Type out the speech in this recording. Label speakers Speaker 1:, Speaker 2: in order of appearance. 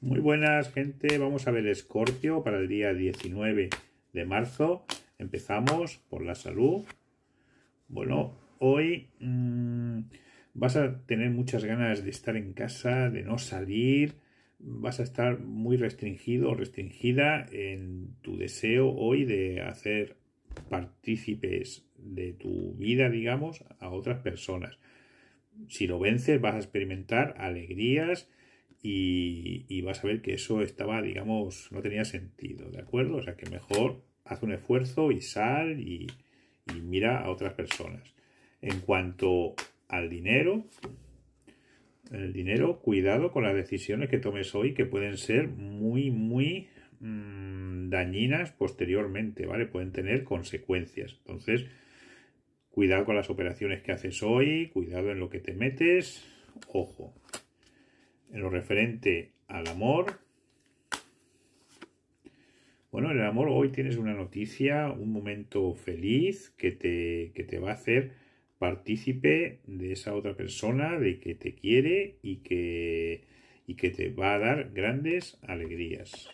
Speaker 1: Muy
Speaker 2: buenas, gente. Vamos a ver Escorpio para el día 19 de marzo. Empezamos por la salud. Bueno, hoy mm, vas a tener muchas ganas de estar en casa, de no salir. Vas a estar muy restringido o restringida en tu deseo hoy de hacer partícipes de tu vida, digamos, a otras personas. Si lo vences, vas a experimentar alegrías y, vas a ver que eso estaba, digamos, no tenía sentido, ¿de acuerdo? O sea que mejor haz un esfuerzo y sal y, mira a otras personas. En cuanto al dinero, el dinero, cuidado con las decisiones que tomes hoy que pueden ser muy, muy mm, dañinas posteriormente, ¿vale? Pueden tener consecuencias. Entonces, cuidado con las operaciones que haces hoy, cuidado en lo que te metes, ojo en lo referente al amor. Bueno, en el amor hoy tienes una noticia, un momento feliz que te, va a hacer partícipe de esa otra persona, de que te quiere y que te va a dar grandes alegrías.